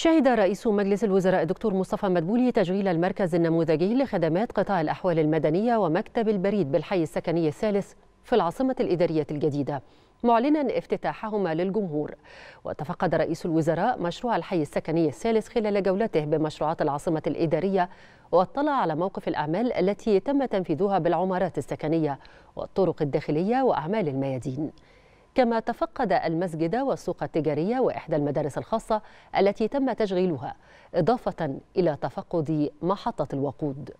شهد رئيس مجلس الوزراء الدكتور مصطفى مدبولي تشغيل المركز النموذجي لخدمات قطاع الأحوال المدنية ومكتب البريد بالحي السكني الثالث في العاصمة الإدارية الجديدة معلنا افتتاحهما للجمهور وتفقد رئيس الوزراء مشروع الحي السكني الثالث خلال جولته بمشروعات العاصمة الإدارية واطلع على موقف الأعمال التي تم تنفيذها بالعمارات السكنية والطرق الداخلية وأعمال الميادين كما تفقد المسجد والسوق التجارية وإحدى المدارس الخاصة التي تم تشغيلها إضافة إلى تفقد محطة الوقود